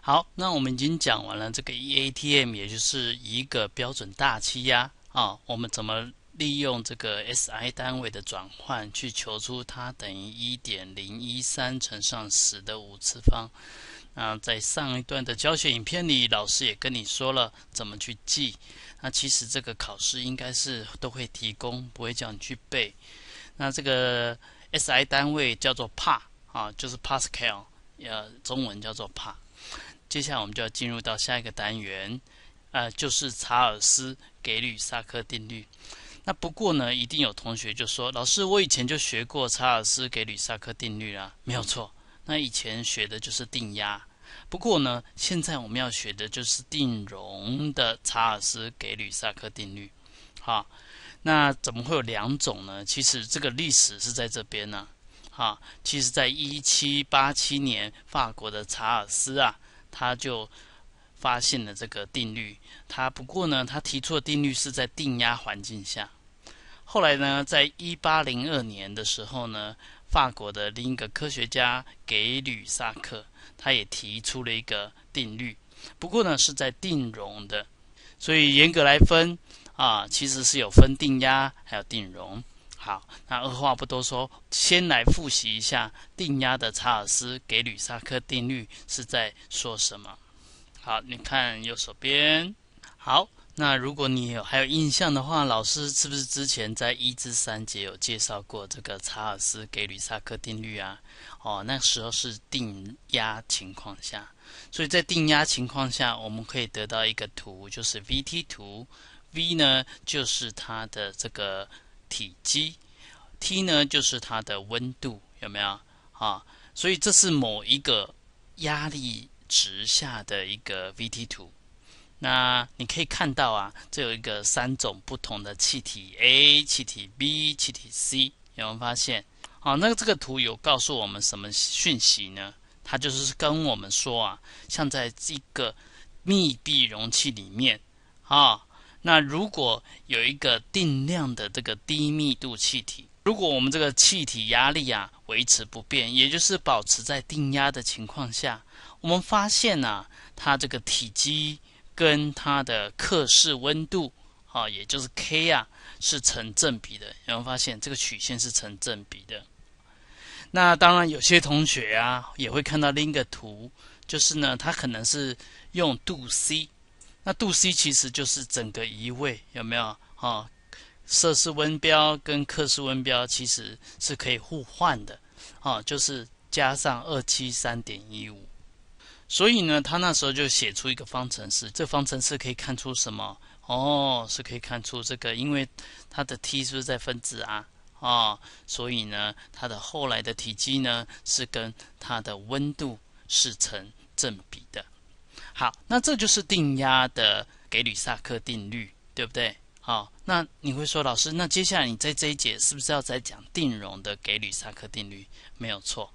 好，那我们已经讲完了这个 EATM，也就是一个标准大气压啊。我们怎么利用这个 SI 单位的转换去求出它等于1.013乘上10的5次方？那在上一段的教学影片里，老师也跟你说了怎么去记。那其实这个考试应该是都会提供，不会叫你去背。那这个 SI 单位叫做帕啊，就是 Pascal，呃，中文叫做帕。接下来我们就要进入到下一个单元，呃，就是查尔斯给吕萨克定律。那不过呢，一定有同学就说：“老师，我以前就学过查尔斯给吕萨克定律啦，没有错。”那以前学的就是定压，不过呢，现在我们要学的就是定容的查尔斯给吕萨克定律。好，那怎么会有两种呢？其实这个历史是在这边呢。哈，其实在一七八七年，法国的查尔斯啊。他就发现了这个定律。他不过呢，他提出的定律是在定压环境下。后来呢，在一八零二年的时候呢，法国的另一个科学家给吕萨克，他也提出了一个定律。不过呢，是在定容的。所以严格来分啊，其实是有分定压还有定容。好，那二话不多说，先来复习一下定压的查尔斯给吕萨克定律是在说什么。好，你看右手边。好，那如果你有还有印象的话，老师是不是之前在一至三节有介绍过这个查尔斯给吕萨克定律啊？哦，那时候是定压情况下，所以在定压情况下，我们可以得到一个图，就是 V-T 图，V 呢就是它的这个。体积，T 呢就是它的温度有没有啊？所以这是某一个压力值下的一个 V-T 图。那你可以看到啊，这有一个三种不同的气体：A 气体、B 气体、C。有没有发现啊，那这个图有告诉我们什么讯息呢？它就是跟我们说啊，像在这个密闭容器里面啊。那如果有一个定量的这个低密度气体，如果我们这个气体压力啊维持不变，也就是保持在定压的情况下，我们发现呢，它这个体积跟它的克氏温度啊，也就是 K 啊，是成正比的。没有发现这个曲线是成正比的。那当然有些同学啊，也会看到另一个图，就是呢，它可能是用度 C。那度 C 其实就是整个移位，有没有啊？摄氏温标跟克氏温标其实是可以互换的，啊，就是加上二七三点一五。所以呢，他那时候就写出一个方程式，这方程式可以看出什么？哦，是可以看出这个，因为它的 T 是不是在分子啊？啊，所以呢，它的后来的体积呢是跟它的温度是成正比的。好，那这就是定压的给吕萨克定律，对不对？好，那你会说老师，那接下来你在这一节是不是要再讲定容的给吕萨克定律？没有错。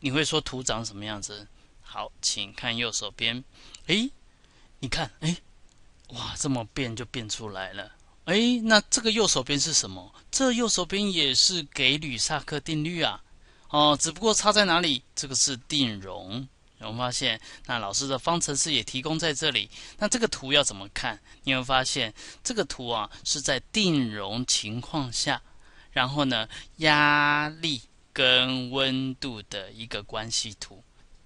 你会说图长什么样子？好，请看右手边。诶，你看，诶，哇，这么变就变出来了。诶，那这个右手边是什么？这右手边也是给吕萨克定律啊。哦，只不过差在哪里？这个是定容。我们发现，那老师的方程式也提供在这里。那这个图要怎么看？你会发现这个图啊是在定容情况下，然后呢压力跟温度的一个关系图。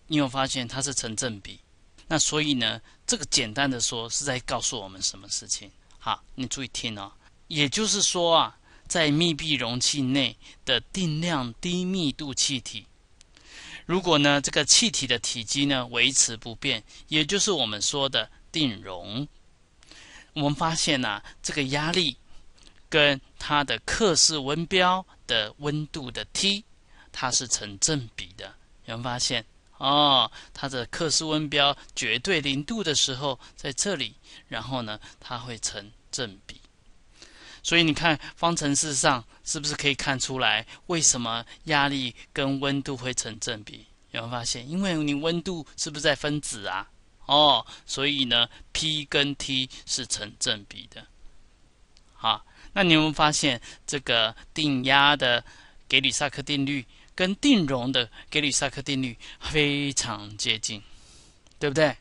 你有发现它是成正比？那所以呢，这个简单的说是在告诉我们什么事情？好，你注意听哦。也就是说啊，在密闭容器内的定量低密度气体。如果呢，这个气体的体积呢维持不变，也就是我们说的定容，我们发现呢，这个压力跟它的克氏温标的温度的 T，它是成正比的。有有发现哦，它的克氏温标绝对零度的时候在这里，然后呢，它会成正比。所以你看方程式上是不是可以看出来为什么压力跟温度会成正比？有没有发现？因为你温度是不是在分子啊？哦，所以呢，P 跟 T 是成正比的。好，那你有没有发现这个定压的给吕萨克定律跟定容的给吕萨克定律非常接近，对不对？